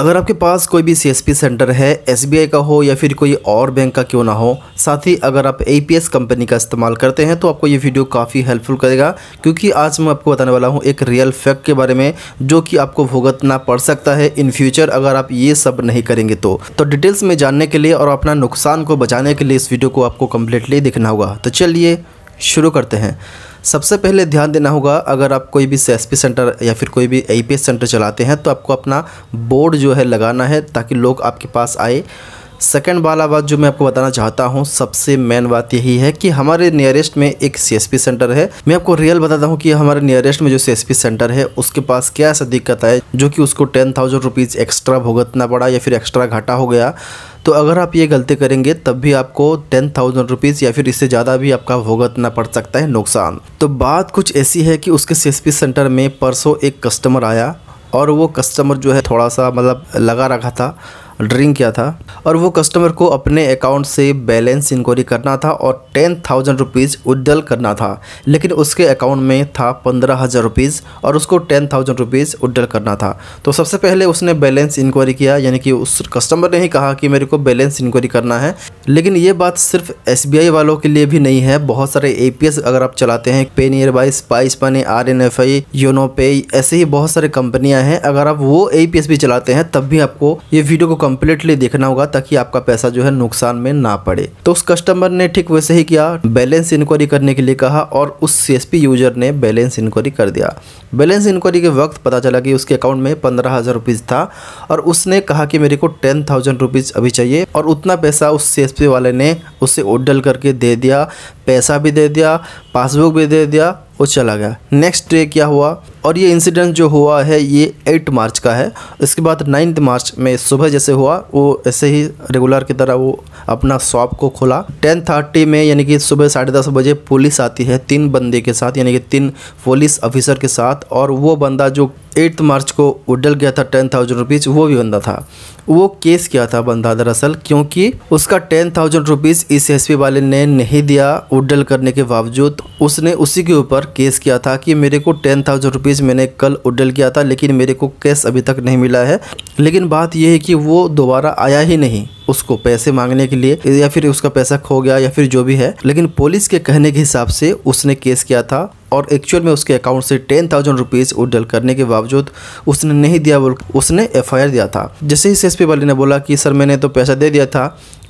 अगर आपके पास कोई भी सी सेंटर है एस का हो या फिर कोई और बैंक का क्यों ना हो साथ ही अगर आप ए कंपनी का इस्तेमाल करते हैं तो आपको ये वीडियो काफ़ी हेल्पफुल करेगा क्योंकि आज मैं आपको बताने वाला हूँ एक रियल फैक्ट के बारे में जो कि आपको भुगतना पड़ सकता है इन फ्यूचर अगर आप ये सब नहीं करेंगे तो, तो डिटेल्स में जानने के लिए और अपना नुकसान को बचाने के लिए इस वीडियो को आपको कम्प्लीटली देखना होगा तो चलिए शुरू करते हैं सबसे पहले ध्यान देना होगा अगर आप कोई भी सी सेंटर या फिर कोई भी आई सेंटर चलाते हैं तो आपको अपना बोर्ड जो है लगाना है ताकि लोग आपके पास आए सेकंड वाला बात जो मैं आपको बताना चाहता हूँ सबसे मेन बात यही है कि हमारे नियरेस्ट में एक सी सेंटर है मैं आपको रियल बताता हूँ कि हमारे नियरेस्ट में जो सी सेंटर है उसके पास क्या ऐसा दिक्कत है जो कि उसको टेन थाउजेंड रुपीज़ एक्स्ट्रा भुगतना पड़ा या फिर एक्स्ट्रा घाटा हो गया तो अगर आप ये गलती करेंगे तब भी आपको टेन थाउजेंड रुपीज़ या फिर इससे ज़्यादा भी आपका भुगतना पड़ सकता है नुकसान तो बात कुछ ऐसी है कि उसके सी सेंटर में परसों एक कस्टमर आया और वो कस्टमर जो है थोड़ा सा मतलब लगा रखा था ड्रिंक किया था और वो कस्टमर को अपने अकाउंट से बैलेंस इंक्वायरी करना था और टेन थाउजेंड रुपीज़ उड्डल करना था लेकिन उसके अकाउंट में था पंद्रह हज़ार रुपीज़ और उसको टेन थाउजेंड रुपीज़ उड्डल करना था तो सबसे पहले उसने बैलेंस इंक्वायरी किया यानी कि उस कस्टमर ने ही कहा कि मेरे को बैलेंस इंक्वायरी करना है लेकिन ये बात सिर्फ एस वालों के लिए भी नहीं है बहुत सारे ए अगर आप चलाते हैं PayNearby Spice Money R N F I YONO पे ऐसे ही बहुत सारे कंपनियां हैं अगर आप वो ए भी चलाते हैं तब भी आपको ये वीडियो को कम्प्लीटली देखना होगा ताकि आपका पैसा जो है नुकसान में ना पड़े तो उस कस्टमर ने ठीक वैसे ही किया बैलेंस इंक्वायरी करने के लिए कहा और उस सी यूजर ने बैलेंस इंक्वायरी कर दिया बैलेंस इंक्वायरी के वक्त पता चला कि उसके अकाउंट में पंद्रह हज़ार रुपीज़ था और उसने कहा कि मेरे को टेन थाउजेंड रुपीज़ अभी चाहिए और उतना पैसा उस सी वाले ने उसे ओडल करके दे दिया पैसा भी दे दिया पासबुक भी दे दिया वो चला गया नेक्स्ट डे क्या हुआ और ये इंसिडेंट जो हुआ है ये एट मार्च का है इसके बाद नाइन्थ मार्च में सुबह जैसे हुआ वो ऐसे ही रेगुलर की तरह वो अपना शॉप को खोला टेन थर्टी में यानी कि सुबह साढ़े दस बजे पुलिस आती है तीन बंदे के साथ यानी कि तीन पुलिस ऑफिसर के साथ और वो बंदा जो एट्थ मार्च को उडल गया था टेन थाउजेंड रुपीज़ वो भी बंदा था वो केस किया था बंदा दरअसल क्योंकि उसका टेन थाउजेंड रुपीज़ इस एस वाले ने नहीं दिया उडल करने के बावजूद उसने उसी के ऊपर केस किया था कि मेरे को टेन थाउजेंड रुपीज़ रुपीज़ मैंने कल उडल किया था लेकिन मेरे को कैश अभी तक नहीं मिला है लेकिन बात यह है कि वो दोबारा आया ही नहीं उसको पैसे मांगने के लिए या फिर उसका पैसा खो गया या फिर जो भी है लेकिन पुलिस के कहने के हिसाब से उसने केस किया था और एक्चुअल में उसके अकाउंट से टेन थाउजेंड रुपीज़ उडल करने के बावजूद उसने नहीं दिया बोल उसने एफ दिया था जैसे ही सी एस वाले ने बोला कि सर मैंने तो पैसा दे दिया था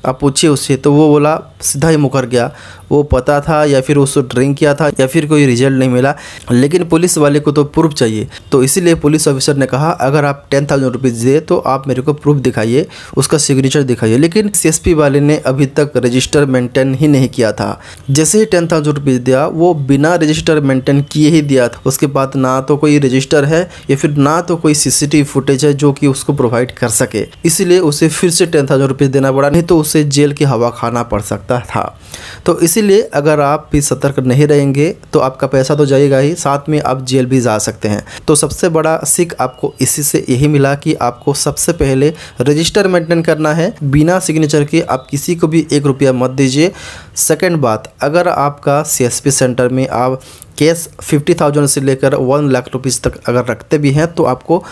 आप पूछिए उससे तो वो बोला सीधा ही मुकर गया वो पता था या फिर उसको ड्रिंक किया था या फिर कोई रिजल्ट नहीं मिला लेकिन पुलिस वाले को तो प्रूफ चाहिए तो इसीलिए पुलिस ऑफिसर ने कहा अगर आप टेन थाउजेंड रुपीज़ दिए तो आप मेरे को प्रूफ दिखाइए उसका सिग्नेचर दिखाइए लेकिन सी वाले ने अभी तक रजिस्टर मेंटेन ही नहीं किया था जैसे ही टेन थाउजेंड रुपीज़ दिया वो बिना रजिस्टर मेंटेन किए ही दिया था उसके बाद ना तो कोई रजिस्टर है या फिर ना तो कोई सीसीटीवी फुटेज है जो कि उसको प्रोवाइड कर सके इसीलिए उसे फिर से टेन थाउजेंड रुपीज़ देना पड़ा नहीं तो उस उसे जेल की हवा खाना पड़ सकता था तो इसीलिए अगर आप भी सतर्क नहीं रहेंगे तो आपका पैसा तो जाएगा ही साथ में आप जेल भी जा सकते हैं तो सबसे बड़ा सिख आपको इसी से यही मिला कि आपको सबसे पहले रजिस्टर मेंटेन करना है बिना सिग्नेचर के आप किसी को भी एक रुपया मत दीजिए सेकेंड बात अगर आपका सी सेंटर में आप केस फिफ्टी थाउजेंड से लेकर वन लाख रुपीज़ तक अगर रखते भी हैं तो आपको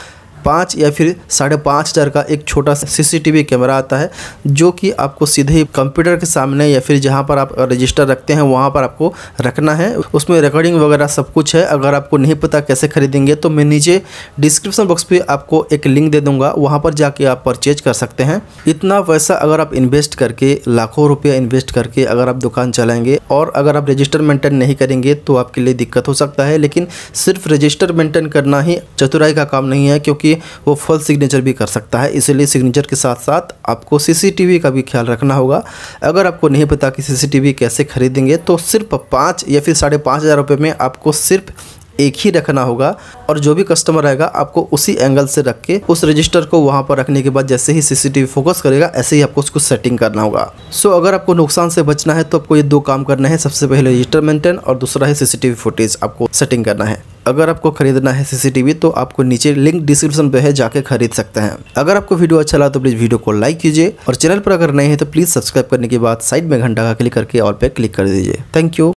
पाँच या फिर साढ़े पाँच हज़ार का एक छोटा सा सीसीटीवी कैमरा आता है जो कि आपको सीधे ही कंप्यूटर के सामने या फिर जहाँ पर आप रजिस्टर रखते हैं वहाँ पर आपको रखना है उसमें रिकॉर्डिंग वगैरह सब कुछ है अगर आपको नहीं पता कैसे खरीदेंगे तो मैं नीचे डिस्क्रिप्सन बॉक्स पर आपको एक लिंक दे दूँगा वहाँ पर जाके आप परचेज कर सकते हैं इतना पैसा अगर आप इन्वेस्ट करके लाखों रुपया इन्वेस्ट करके अगर आप दुकान चलाएंगे और अगर आप रजिस्टर मेंटेन नहीं करेंगे तो आपके लिए दिक्कत हो सकता है लेकिन सिर्फ रजिस्टर मेंटेन करना ही चतुराई का काम नहीं है क्योंकि वो फुल सिग्नेचर भी कर सकता है इसलिए सिग्नेचर के साथ साथ आपको सीसीटीवी का भी ख्याल रखना होगा अगर आपको नहीं पता कि सीसीटीवी कैसे खरीदेंगे तो सिर्फ पाँच या फिर साढ़े पाँच हज़ार रुपये में आपको सिर्फ एक ही रखना होगा और जो भी कस्टमर रहेगा आपको उसी एंगल से रख के उस रजिस्टर को वहां पर रखने के बाद जैसे ही सीसीटीवी फोकस करेगा ऐसे ही आपको उसको सेटिंग करना होगा सो अगर आपको नुकसान से बचना है तो आपको ये दो काम करना है सबसे पहले रजिस्टर मेंटेन और दूसरा है सीसीटीवी फुटेज आपको सेटिंग करना है अगर आपको खरीदना है सीसीटीवी तो आपको नीचे लिंक डिस्क्रिप्शन पे है जाके खरीद सकते हैं अगर आपको वीडियो अच्छा लगा तो प्लीज़ वीडियो को लाइक कीजिए और चैनल पर अगर नए हैं तो प्लीज़ सब्सक्राइब करने के बाद साइड में घंटा का क्लिक करके और पे क्लिक कर दीजिए थैंक यू